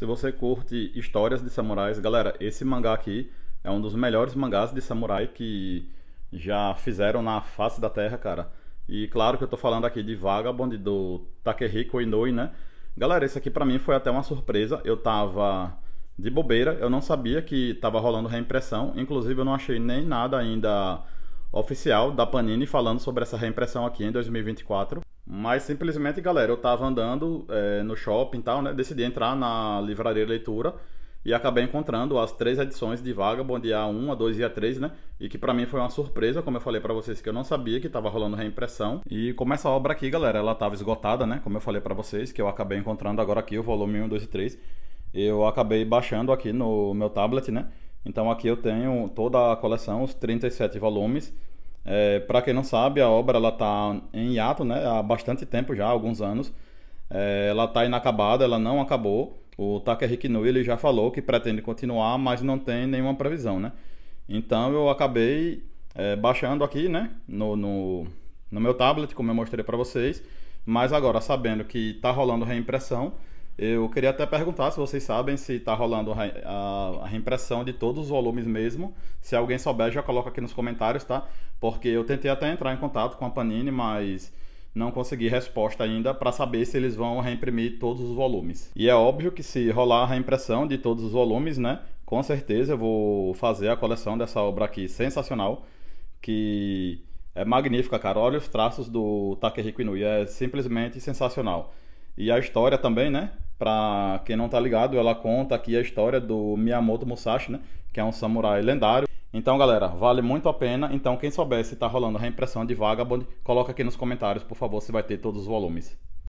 Se você curte histórias de samurais, galera, esse mangá aqui é um dos melhores mangás de samurai que já fizeram na face da terra, cara. E claro que eu tô falando aqui de Vagabond do Takehiko Inoue, né? Galera, esse aqui para mim foi até uma surpresa. Eu tava de bobeira, eu não sabia que tava rolando reimpressão. Inclusive, eu não achei nem nada ainda oficial da Panini falando sobre essa reimpressão aqui em 2024. Mas simplesmente, galera, eu tava andando é, no shopping e tal, né? Decidi entrar na livraria leitura e acabei encontrando as três edições de Vagabond, a 1, a 2 e a 3, né? E que para mim foi uma surpresa, como eu falei para vocês, que eu não sabia que tava rolando reimpressão. E como essa obra aqui, galera, ela tava esgotada, né? Como eu falei para vocês, que eu acabei encontrando agora aqui o volume 1, 2 e 3. Eu acabei baixando aqui no meu tablet, né? Então aqui eu tenho toda a coleção, os 37 volumes. É, para quem não sabe, a obra ela está em hiato, né? Há bastante tempo já, alguns anos. É, ela está inacabada, ela não acabou. O Takehiki Nui ele já falou que pretende continuar, mas não tem nenhuma previsão, né? Então eu acabei é, baixando aqui, né? No, no, no meu tablet, como eu mostrei para vocês. Mas agora, sabendo que está rolando reimpressão, eu queria até perguntar se vocês sabem se está rolando a, reimpressão de todos os volumes mesmo. Se alguém souber, já coloca aqui nos comentários, tá? Porque eu tentei até entrar em contato com a Panini, mas não consegui resposta ainda para saber se eles vão reimprimir todos os volumes. E é óbvio que se rolar a reimpressão de todos os volumes, né? Com certeza eu vou fazer a coleção dessa obra aqui sensacional, que é magnífica, cara. Olha os traços do Takehiko Inui, é simplesmente sensacional. E a história também, né? Pra quem não tá ligado, ela conta aqui a história do Miyamoto Musashi, né? Que é um samurai lendário. Então, galera, vale muito a pena. Então, quem souber se tá rolando a reimpressão de Vagabond, coloca aqui nos comentários, por favor, se vai ter todos os volumes.